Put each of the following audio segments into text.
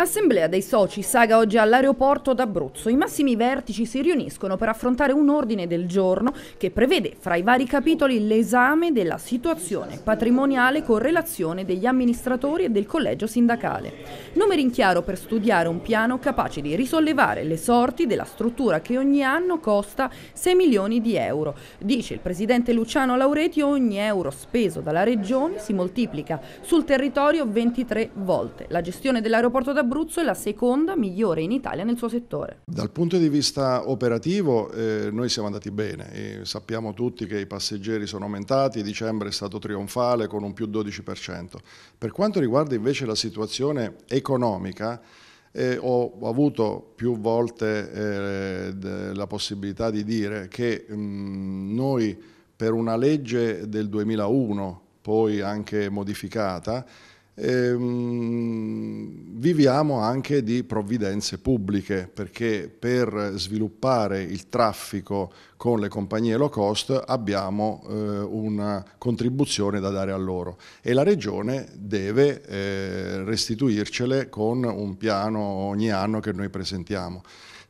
Assemblea dei soci saga oggi all'aeroporto d'Abruzzo. I massimi vertici si riuniscono per affrontare un ordine del giorno che prevede fra i vari capitoli l'esame della situazione patrimoniale con relazione degli amministratori e del collegio sindacale. Numeri in chiaro per studiare un piano capace di risollevare le sorti della struttura che ogni anno costa 6 milioni di euro. Dice il presidente Luciano Laureti ogni euro speso dalla regione si moltiplica sul territorio 23 volte. La gestione dell'aeroporto d'Abruzzo Abruzzo è la seconda migliore in Italia nel suo settore. Dal punto di vista operativo eh, noi siamo andati bene, sappiamo tutti che i passeggeri sono aumentati, dicembre è stato trionfale con un più 12%. Per quanto riguarda invece la situazione economica, eh, ho avuto più volte eh, la possibilità di dire che mh, mm, noi per una legge del 2001, poi anche modificata, ehm, viviamo anche di provvidenze pubbliche perché per sviluppare il traffico con le compagnie low cost abbiamo eh, una contribuzione da dare a loro e la regione deve eh, restituircele con un piano ogni anno che noi presentiamo.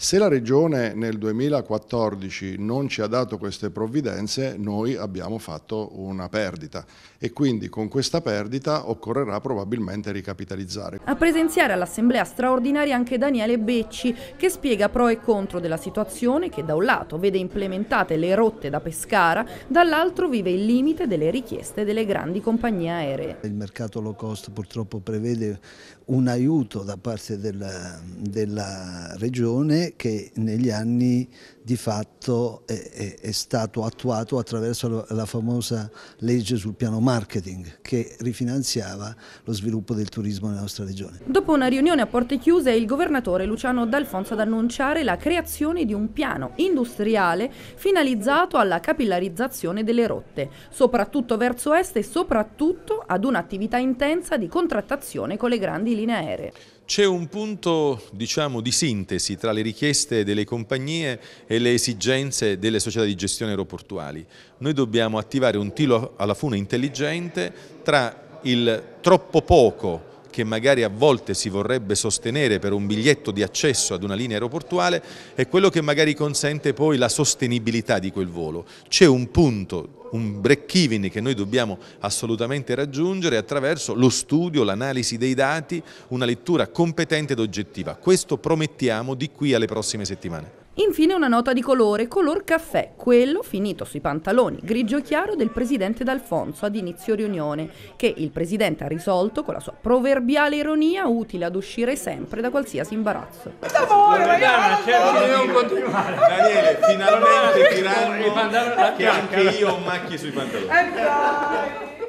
Se la Regione nel 2014 non ci ha dato queste provvidenze, noi abbiamo fatto una perdita e quindi con questa perdita occorrerà probabilmente ricapitalizzare. A presenziare Iniziare all'assemblea straordinaria anche Daniele Becci che spiega pro e contro della situazione che da un lato vede implementate le rotte da Pescara, dall'altro vive il limite delle richieste delle grandi compagnie aeree. Il mercato low cost purtroppo prevede un aiuto da parte della, della regione che negli anni di fatto è, è, è stato attuato attraverso la famosa legge sul piano marketing che rifinanziava lo sviluppo del turismo nella nostra regione. Dopo Dopo una riunione a porte chiuse, il governatore Luciano D'Alfonso ad annunciare la creazione di un piano industriale finalizzato alla capillarizzazione delle rotte, soprattutto verso est e soprattutto ad un'attività intensa di contrattazione con le grandi linee aeree. C'è un punto diciamo, di sintesi tra le richieste delle compagnie e le esigenze delle società di gestione aeroportuali. Noi dobbiamo attivare un tiro alla fune intelligente tra il troppo poco che magari a volte si vorrebbe sostenere per un biglietto di accesso ad una linea aeroportuale è quello che magari consente poi la sostenibilità di quel volo. C'è un punto un break even che noi dobbiamo assolutamente raggiungere attraverso lo studio, l'analisi dei dati, una lettura competente ed oggettiva. Questo promettiamo di qui alle prossime settimane. Infine una nota di colore, color caffè, quello finito sui pantaloni, grigio chiaro del presidente D'Alfonso ad inizio riunione, che il presidente ha risolto con la sua proverbiale ironia utile ad uscire sempre da qualsiasi imbarazzo. D'amore, Loredana, cerchi c'è non certo. continuare. Daniele, finalmente tirando che anche io ho macchie sui pantaloni. Eh,